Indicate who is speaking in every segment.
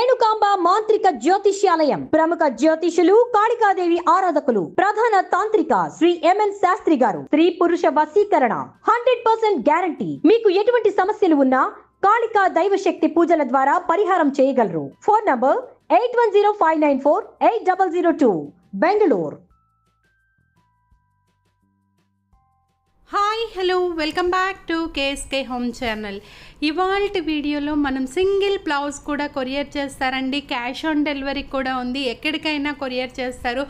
Speaker 1: రేణుకాంబ మాంత్రిక జ్యోతిష్యాలయం ప్రముఖ జ్యోతిషులు కాళికాదేవి ఆరాధకులు ప్రధాన తాంత్రిక శ్రీ ఎంఎన్ శాస్త్రి గారు స్త్రీ పురుష వశీకరణ హండ్రెడ్ పర్సెంట్ గ్యారంటీ మీకు ఎటువంటి సమస్యలు ఉన్నా కాళికా దైవశక్తి పూజల ద్వారా పరిహారం చేయగలరు phone number eight one zero five nine four eight double zero two Bengaluru hi hello welcome back to KSK home channel ఇవాళ వీడియోలో మనం సింగిల్ బ్లౌజ్ కూడా కొరియర్ చేస్తారండి క్యాష్ ఆన్ డెలివరీ కూడా ఉంది ఎక్కడికైనా కొరియర్ చేస్తారు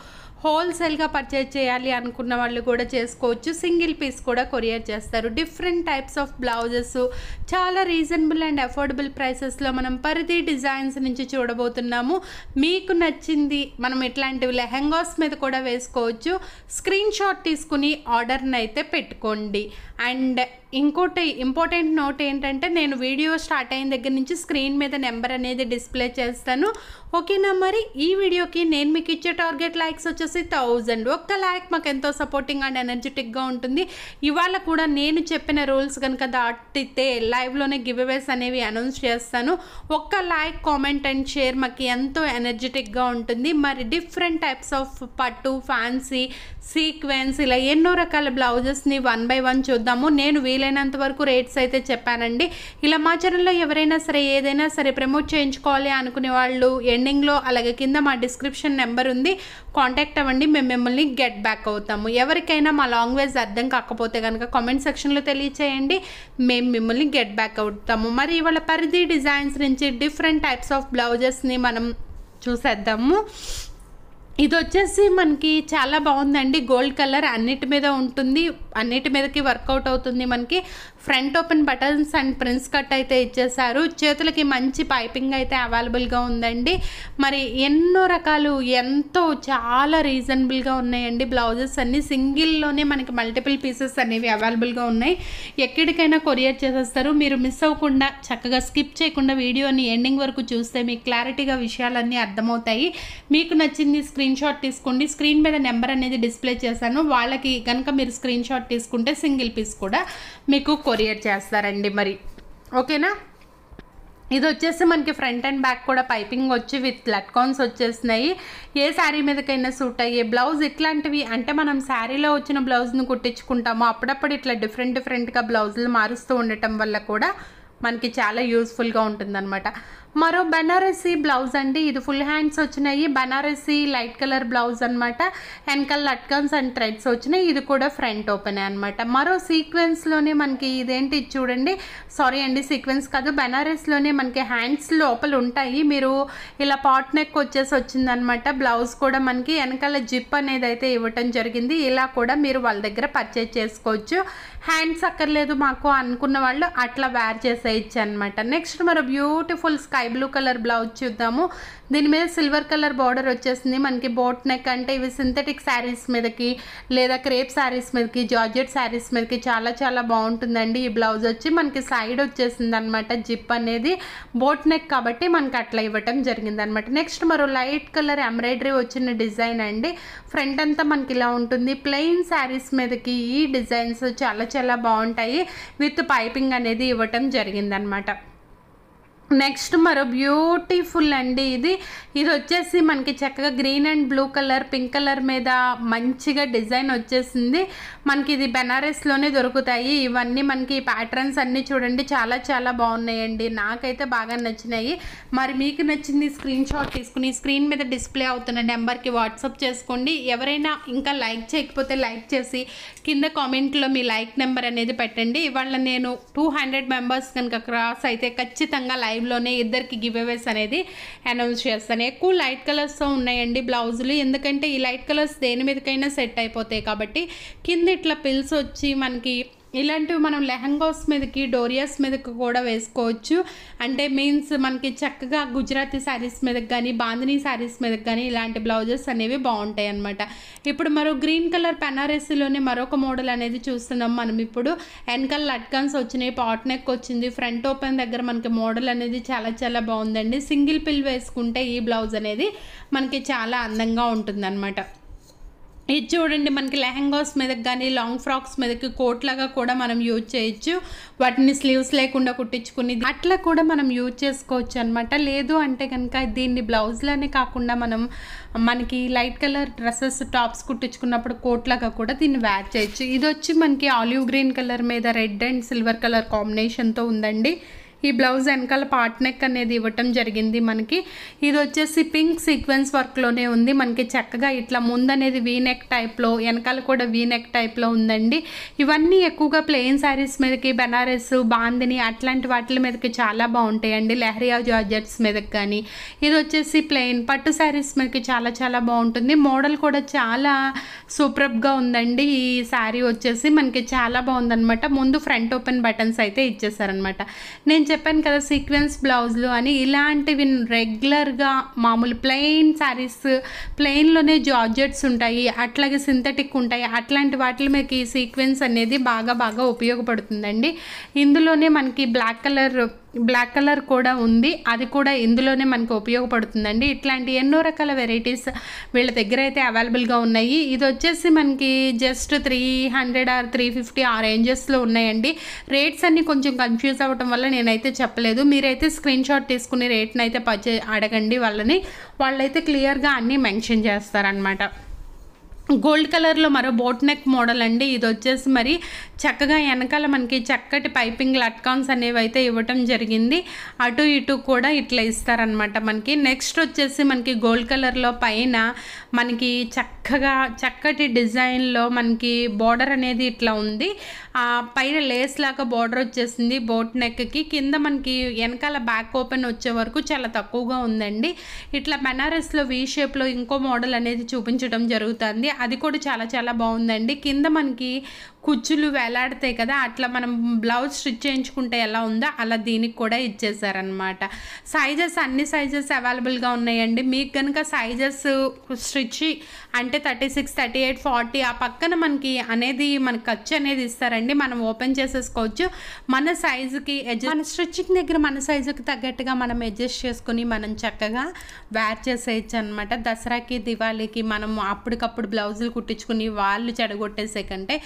Speaker 1: హోల్సేల్గా పర్చేజ్ చేయాలి అనుకున్న వాళ్ళు కూడా చేసుకోవచ్చు సింగిల్ పీస్ కూడా కొరియర్ చేస్తారు డిఫరెంట్ టైప్స్ ఆఫ్ బ్లౌజెస్ చాలా రీజనబుల్ అండ్ అఫోర్డబుల్ ప్రైసెస్లో మనం పరిధి డిజైన్స్ నుంచి చూడబోతున్నాము మీకు నచ్చింది మనం ఇట్లాంటివి లెహెంగాస్ మీద కూడా వేసుకోవచ్చు స్క్రీన్ షాట్ తీసుకుని ఆర్డర్ని అయితే పెట్టుకోండి అండ్ ఇంకోటి ఇంపార్టెంట్ నోట్ ఏంటంటే నేను వీడియో స్టార్ట్ అయిన దగ్గర నుంచి స్క్రీన్ మీద నెంబర్ అనేది డిస్ప్లే చేస్తాను ఓకేనా మరి ఈ వీడియోకి నేను మీకు ఇచ్చే టార్గెట్ లైక్స్ వచ్చేసి థౌజండ్ ఒక్క లైక్ మాకు ఎంతో సపోర్టింగ్ అండ్ ఎనర్జెటిక్గా ఉంటుంది ఇవాళ కూడా నేను చెప్పిన రూల్స్ కనుక దాటితే లైవ్లోనే గివ్ అవేస్ అనేవి అనౌన్స్ చేస్తాను ఒక్క లైక్ కామెంట్ అండ్ షేర్ మాకు ఎంతో ఎనర్జెటిక్గా ఉంటుంది మరి డిఫరెంట్ టైప్స్ ఆఫ్ పట్టు ఫ్యాన్సీ సీక్వెన్స్ ఇలా ఎన్నో రకాల బ్లౌజెస్ని వన్ బై వన్ చూద్దాము నేను వీలు వీలైనంత వరకు రేట్స్ అయితే చెప్పానండి ఇలా మా ఛానల్లో ఎవరైనా సరే ఏదైనా సరే ప్రమోట్ చేయించుకోవాలి అనుకునే వాళ్ళు ఎండింగ్లో అలాగే కింద మా డిస్క్రిప్షన్ నెంబర్ ఉంది కాంటాక్ట్ అవ్వండి మేము మిమ్మల్ని గెట్ బ్యాక్ అవుతాము ఎవరికైనా మా లాంగ్వేజ్ అర్థం కాకపోతే కనుక కామెంట్ సెక్షన్లో తెలియచేయండి మేము మిమ్మల్ని గెట్ బ్యాక్ అవుతాము మరి ఇవాళ పరిధి డిజైన్స్ నుంచి డిఫరెంట్ టైప్స్ ఆఫ్ బ్లౌజెస్ని మనం చూసేద్దాము ఇది వచ్చేసి మనకి చాలా బాగుందండి గోల్డ్ కలర్ అన్నిటి మీద ఉంటుంది అన్నిటి మీదకి వర్కౌట్ అవుతుంది మనకి front open buttons and prince cut అయితే ఇచ్చేసారు చేతులకి మంచి పైపింగ్ అయితే అవైలబుల్గా ఉందండి మరి ఎన్నో రకాలు ఎంతో చాలా రీజనబుల్గా ఉన్నాయండి బ్లౌజెస్ అన్నీ సింగిల్లోనే మనకి మల్టిపుల్ పీసెస్ అనేవి అవైలబుల్గా ఉన్నాయి ఎక్కడికైనా కొరియర్ చేసేస్తారు మీరు మిస్ అవ్వకుండా చక్కగా స్కిప్ చేయకుండా వీడియోని ఎండింగ్ వరకు చూస్తే మీకు క్లారిటీగా విషయాలన్నీ అర్థమవుతాయి మీకు నచ్చింది స్క్రీన్ షాట్ తీసుకోండి స్క్రీన్ మీద నెంబర్ అనేది డిస్ప్లే చేశాను వాళ్ళకి కనుక మీరు స్క్రీన్ షాట్ తీసుకుంటే సింగిల్ పీస్ కూడా మీకు కొరియర్ చేస్తారండి మరి ఓకేనా ఇది వచ్చేసి మనకి ఫ్రంట్ అండ్ బ్యాక్ కూడా పైపింగ్ వచ్చి విత్ లట్కాన్స్ వచ్చేసినాయి ఏ శారీ మీదకైనా సూట్ అయ్యే బ్లౌజ్ ఇట్లాంటివి అంటే మనం శారీలో వచ్చిన బ్లౌజ్ను కుట్టించుకుంటాము అప్పుడప్పుడు ఇట్లా డిఫరెంట్ డిఫరెంట్గా బ్లౌజులు మారుస్తూ ఉండటం వల్ల కూడా మనకి చాలా యూస్ఫుల్గా ఉంటుందన్నమాట మరో బెనారసీ బ్లౌజ్ అండి ఇది ఫుల్ హ్యాండ్స్ వచ్చినాయి బెనారసీ లైట్ కలర్ బ్లౌజ్ అనమాట వెనకాల లట్కన్స్ అండ్ థ్రెడ్స్ వచ్చినాయి ఇది కూడా ఫ్రంట్ ఓపెన్ అనమాట మరో సీక్వెన్స్లోనే మనకి ఇదేంటి చూడండి సారీ అండి సీక్వెన్స్ కాదు బెనారస్లోనే మనకి హ్యాండ్స్ లోపల ఉంటాయి మీరు ఇలా పాట్ నెక్ వచ్చేసి వచ్చిందనమాట బ్లౌజ్ కూడా మనకి వెనకాల జిప్ అనేది అయితే ఇవ్వటం జరిగింది ఇలా కూడా మీరు వాళ్ళ దగ్గర పర్చేజ్ చేసుకోవచ్చు హ్యాండ్స్ అక్కర్లేదు మాకు అనుకున్న వాళ్ళు అట్లా వేర్ చేసేయచ్చు అనమాట నెక్స్ట్ మరో beautiful sky sky blue colour blouse చూద్దాము దీని మీద సిల్వర్ కలర్ బార్డర్ వచ్చేసింది మనకి బోట్ నెక్ అంటే ఇవి సింథటిక్ శారీస్ మీదకి లేదా క్రేప్ శారీస్ మీదకి జార్జెట్ శారీస్ మీదకి చాలా చాలా బాగుంటుందండి ఈ బ్లౌజ్ వచ్చి మనకి సైడ్ వచ్చేసింది అనమాట జిప్ అనేది బోట్ నెక్ కాబట్టి మనకి అట్లా ఇవ్వటం జరిగింది అనమాట నెక్స్ట్ మరో లైట్ కలర్ ఎంబ్రాయిడరీ వచ్చిన డిజైన్ అండి ఫ్రంట్ అంతా మనకి ఇలా ఉంటుంది ప్లెయిన్ శారీస్ మీదకి ఈ డిజైన్స్ చాలా చాలా బాగుంటాయి విత్ పైపింగ్ అనేది ఇవ్వటం జరిగిందనమాట నెక్స్ట్ మరో బ్యూటిఫుల్ అండి ఇది ఇది వచ్చేసి మనకి చక్కగా green and blue colour pink colour మీద మంచిగా డిజైన్ వచ్చేసింది మనకి ఇది బెనారస్లోనే దొరుకుతాయి ఇవన్నీ మనకి ప్యాటర్న్స్ అన్నీ చూడండి చాలా చాలా బాగున్నాయండి నాకైతే బాగా నచ్చినాయి మరి మీకు నచ్చింది స్క్రీన్ షాట్ తీసుకుని స్క్రీన్ మీద డిస్ప్లే అవుతున్న నెంబర్కి వాట్సాప్ చేసుకోండి ఎవరైనా ఇంకా లైక్ చేయకపోతే లైక్ చేసి కింద కామెంట్లో మీ లైక్ నెంబర్ అనేది పెట్టండి ఇవాళ నేను టూ హండ్రెడ్ మెంబర్స్ కనుక క్రాస్ అయితే ఖచ్చితంగా లైక్ లైవ్లోనే ఇద్దరికి గివ్ అవేస్ అనేది అనౌన్స్ చేస్తాను ఎక్కువ లైట్ కలర్స్తో ఉన్నాయండి బ్లౌజులు ఎందుకంటే ఈ లైట్ కలర్స్ దేని మీదకైనా సెట్ అయిపోతాయి కాబట్టి కింద ఇట్లా పిల్స్ వచ్చి మనకి ఇలాంటివి మనం లెహంగాస్ మీదకి డోరియాస్ మీదకి కూడా వేసుకోవచ్చు అంటే మీన్స్ మనకి చక్కగా గుజరాతీ శారీస్ మీదకి కానీ బాందినీ శారీస్ మీదకి కానీ ఇలాంటి బ్లౌజెస్ అనేవి బాగుంటాయి అనమాట ఇప్పుడు మరో గ్రీన్ కలర్ పెనారసీలోనే మరొక మోడల్ అనేది చూస్తున్నాం మనం ఇప్పుడు వెనకాల లట్కన్స్ వచ్చినాయి పాట్ నెక్ వచ్చింది ఫ్రంట్ ఓపెన్ దగ్గర మనకి మోడల్ అనేది చాలా చాలా బాగుందండి సింగిల్ పిల్ వేసుకుంటే ఈ బ్లౌజ్ అనేది మనకి చాలా అందంగా ఉంటుందన్నమాట ఇది చూడండి మనకి లెహంగాస్ మీదకి కానీ లాంగ్ ఫ్రాక్స్ మీదకి కోట్లాగా కూడా మనం యూజ్ చేయొచ్చు వాటిని స్లీవ్స్ లేకుండా కుట్టించుకుని అట్లా కూడా మనం యూజ్ చేసుకోవచ్చు అనమాట లేదు అంటే కనుక దీన్ని బ్లౌజ్లోనే కాకుండా మనం మనకి లైట్ కలర్ డ్రెస్సెస్ టాప్స్ కుట్టించుకున్నప్పుడు కోట్లాగా కూడా దీన్ని వేర్ చేయొచ్చు ఇది వచ్చి మనకి ఆలివ్ గ్రీన్ కలర్ మీద రెడ్ అండ్ సిల్వర్ కలర్ కాంబినేషన్తో ఉందండి ఈ బ్లౌజ్ వెనకాల పార్ట్ నెక్ అనేది ఇవ్వటం జరిగింది మనకి ఇది వచ్చేసి పింక్ సీక్వెన్స్ వర్క్లోనే ఉంది మనకి చక్కగా ఇట్లా ముందనేది వీ నెక్ టైప్లో వెనకాల కూడా వీ నెక్ టైప్లో ఉందండి ఇవన్నీ ఎక్కువగా ప్లెయిన్ శారీస్ మీదకి బెనారస్ బాందిని అట్లాంటి వాటి మీదకి చాలా బాగుంటాయండి లెహరియా జార్జెట్స్ మీదకి కానీ ఇది వచ్చేసి ప్లెయిన్ పట్టు శారీస్ మీదకి చాలా చాలా బాగుంటుంది మోడల్ కూడా చాలా సూపర్బ్గా ఉందండి ఈ శారీ వచ్చేసి మనకి చాలా బాగుందనమాట ముందు ఫ్రంట్ ఓపెన్ బటన్స్ అయితే ఇచ్చేసారనమాట నేను చెప్పాను కదా సీక్వెన్స్ బ్లౌజ్లు అని ఇలాంటివి రెగ్యులర్గా మామూలు ప్లెయిన్ శారీస్ ప్లెయిన్లోనే జార్జెట్స్ ఉంటాయి అట్లాగే సింథటిక్ ఉంటాయి అట్లాంటి వాటిలో మీకు ఈ సీక్వెన్స్ అనేది బాగా బాగా ఉపయోగపడుతుందండి ఇందులోనే మనకి బ్లాక్ కలర్ బ్లాక్ కలర్ కూడా ఉంది అది కూడా ఇందులోనే మనకు ఉపయోగపడుతుందండి ఇట్లాంటి ఎన్నో రకాల వెరైటీస్ వీళ్ళ దగ్గర అయితే అవైలబుల్గా ఉన్నాయి ఇది వచ్చేసి మనకి just three hundred or three fifty ఆ రేంజెస్లో ఉన్నాయండి రేట్స్ అన్నీ కొంచెం కన్ఫ్యూజ్ అవ్వటం వల్ల నేనైతే చెప్పలేదు మీరైతే స్క్రీన్ షాట్ తీసుకుని రేట్ని అయితే పర్చే అడగండి వాళ్ళని వాళ్ళైతే క్లియర్గా అన్నీ మెన్షన్ చేస్తారనమాట గోల్డ్ కలర్లో మరో బోట్ నెక్ మోడల్ అండి ఇది వచ్చేసి మరి చక్కగా వెనకాల మనకి చక్కటి పైపింగ్ లట్కాన్స్ అనేవి అయితే ఇవ్వటం జరిగింది అటు ఇటు కూడా ఇట్లా ఇస్తారనమాట మనకి నెక్స్ట్ వచ్చేసి మనకి గోల్డ్ కలర్లో పైన మనకి చక్కగా చక్కటి డిజైన్లో మనకి బార్డర్ అనేది ఇట్లా ఉంది పైన లేస్ లాగా బార్డర్ వచ్చేసింది బోట్ నెక్కి కింద మనకి వెనకాల బ్యాక్ ఓపెన్ వచ్చే వరకు చాలా తక్కువగా ఉందండి ఇట్లా బెనారస్లో వీ షేప్లో ఇంకో మోడల్ అనేది చూపించడం జరుగుతుంది అది కూడా చాలా చాలా బాగుందండి కింద మనకి కుచ్చులు వేలాడతాయి కదా అట్లా మనం బ్లౌజ్ స్టిచ్ చేయించుకుంటే ఎలా ఉందో అలా దీనికి కూడా ఇచ్చేసారనమాట సైజెస్ అన్ని సైజెస్ అవైలబుల్గా ఉన్నాయండి మీకు కనుక సైజెస్ స్టిచ్ అంటే thirty six thirty eight forty ఆ పక్కన మనకి అనేది మన ఖర్చు అనేది ఇస్తారండి మనం ఓపెన్ చేసేసుకోవచ్చు మన సైజుకి అడ్జస్ట్ మన స్టిచ్చింగ్ దగ్గర మన సైజుకి తగ్గట్టుగా మనం అడ్జస్ట్ చేసుకుని మనం చక్కగా వేర్ చేసేయచ్చు అనమాట దసరాకి దివాళీకి మనం అప్పటికప్పుడు బ్లౌజులు కుట్టించుకుని వాళ్ళు చెడగొట్టేసే కంటే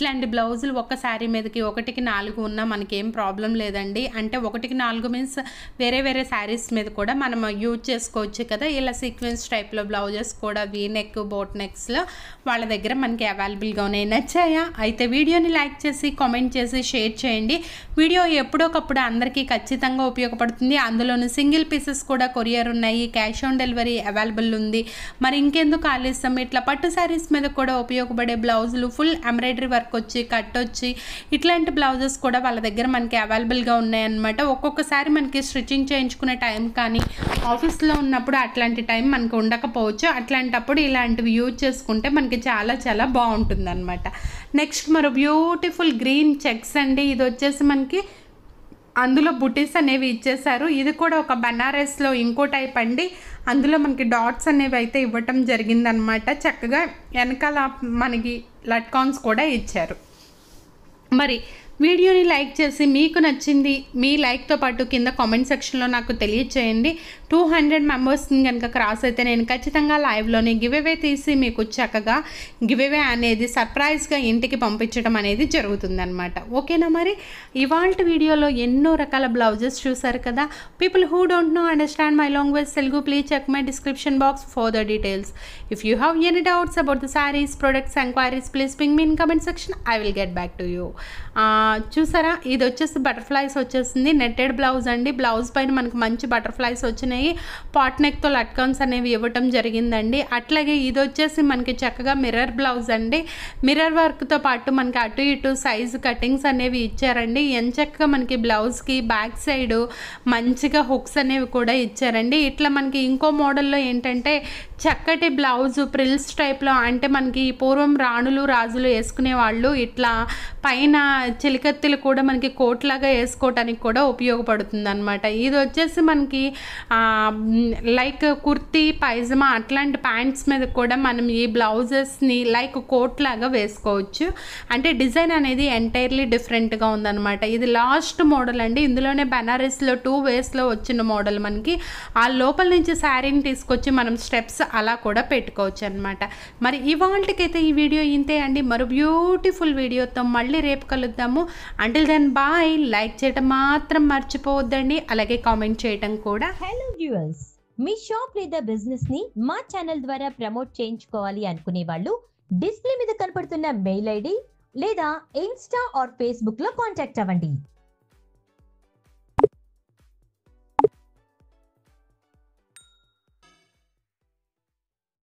Speaker 1: ఇట్లాంటి బ్లౌజులు ఒక శారీ మీదకి ఒకటికి నాలుగు ఉన్నా మనకేం ప్రాబ్లం లేదండి అంటే ఒకటికి నాలుగు మీన్స్ వేరే వేరే శారీస్ మీద కూడా మనం యూజ్ చేసుకోవచ్చు కదా ఇలా సీక్వెన్స్ టైప్లో బ్లౌజెస్ కూడా వీ నెక్ బోట్ నెక్స్లో వాళ్ళ దగ్గర మనకి అవైలబుల్గా ఉన్నాయి నచ్చాయా అయితే వీడియోని లైక్ చేసి కామెంట్ చేసి షేర్ చేయండి వీడియో ఎప్పుడొకప్పుడు అందరికీ ఖచ్చితంగా ఉపయోగపడుతుంది అందులోని సింగిల్ పీసెస్ కూడా కొరియర్ ఉన్నాయి క్యాష్ ఆన్ డెలివరీ అవైలబుల్ ఉంది మరి ఇంకెందుకు ఆలస్యం ఇట్లా పట్టు శారీస్ మీద కూడా ఉపయోగపడే బ్లౌజులు ఫుల్ ఎంబ్రాయిడరీ వర్క్ వర్క్ వచ్చి కట్ వచ్చి ఇట్లాంటి బ్లౌజెస్ కూడా వాళ్ళ దగ్గర మనకి అవైలబుల్గా ఉన్నాయన్నమాట ఒక్కొక్కసారి మనకి స్టిచ్చింగ్ చేయించుకునే టైం కానీ ఆఫీస్లో ఉన్నప్పుడు అట్లాంటి టైం మనకు ఉండకపోవచ్చు అట్లాంటప్పుడు ఇలాంటివి యూజ్ చేసుకుంటే మనకి చాలా చాలా బాగుంటుంది నెక్స్ట్ మరో బ్యూటిఫుల్ గ్రీన్ చెక్స్ అండి ఇది వచ్చేసి మనకి అందులో బుటీస్ అనేవి ఇచ్చేసారు ఇది కూడా ఒక బనారస్లో ఇంకో టైప్ అండి అందులో మనకి డాట్స్ అనేవి అయితే ఇవ్వటం జరిగిందనమాట చక్కగా వెనకాల మనకి లట్కాన్స్ కూడా ఇచ్చారు మరి వీడియోని లైక్ చేసి మీకు నచ్చింది మీ లైక్తో పాటు కింద కామెంట్ సెక్షన్లో నాకు తెలియచేయండి టూ హండ్రెడ్ మెంబర్స్ని కనుక క్రాస్ అయితే నేను ఖచ్చితంగా లైవ్లోనే గివేవే తీసి మీకు చక్కగా గివేవే అనేది సర్ప్రైజ్గా ఇంటికి పంపించడం అనేది జరుగుతుందనమాట ఓకేనా మరి ఇవాళ వీడియోలో ఎన్నో రకాల బ్లౌజెస్ చూసారు కదా people who don't know understand my language Telugu please check my description box for the details if you have any doubts about the saris products enquiries please ping me in comment section I will get back to you చూసారా ఇది వచ్చేసి butterflies వచ్చేసింది netted blouse అండి blouse పైన మనకు మంచి butterflies వచ్చినాయి pot నెక్తో లట్కాన్స్ అనేవి ఇవ్వటం జరిగిందండి అట్లాగే ఇది వచ్చేసి మనకి చక్కగా మిర్రర్ బ్లౌజ్ అండి మిర్రర్ వర్క్తో పాటు మనకి అటు ఇటు సైజు కటింగ్స్ అనేవి ఇచ్చారండి చక్కగా మనకి బ్లౌజ్కి బ్యాక్ సైడు మంచిగా హుక్స్ అనేవి కూడా ఇచ్చారండి ఇట్లా మనకి ఇంకో మోడల్లో ఏంటంటే చక్కటి బ్లౌజ్ ప్రిల్స్ టైప్లో అంటే మనకి పూర్వం రాణులు రాజులు వేసుకునే వాళ్ళు ఇట్లా పైన చిలికత్తులు కూడా మనకి కోట్లాగా వేసుకోవటానికి కూడా ఉపయోగపడుతుంది అనమాట ఇది వచ్చేసి మనకి లైక్ కుర్తీ పైజమా అట్లాంటి ప్యాంట్స్ మీద కూడా మనం ఈ బ్లౌజెస్ని లైక్ కోట్ లాగా వేసుకోవచ్చు అంటే డిజైన్ అనేది ఎంటైర్లీ డిఫరెంట్గా ఉందన్నమాట ఇది లాస్ట్ మోడల్ అండి ఇందులోనే బెనారస్లో టూ వేస్లో వచ్చిన మోడల్ మనకి ఆ లోపల నుంచి శారీని తీసుకొచ్చి మనం స్టెప్స్ అలా కూడా పెట్టుకోవచ్చు అనమాట మరి ఇవాళకైతే ఈ వీడియో ఇంతే అండి మరో బ్యూటిఫుల్ వీడియోతో మళ్ళీ రేపు కలుద్దాము అంటిల్ దెన్ బాయ్ లైక్ చేయటం మాత్రం మర్చిపోవద్దండి అలాగే కామెంట్ చేయటం కూడా హలో వ్యూవర్స్ మీ షాప్ లేదా బిజినెస్ ని మా ఛానల్ ద్వారా ప్రమోట్ చేయించుకోవాలి అనుకునే వాళ్ళు డిస్ప్లే మీద కనపడుతున్న మెయిల్ ఐడి లేదా ఇన్స్టా ఆర్ ఫేస్బుక్ లో కాంటాక్ట్ అవ్వండి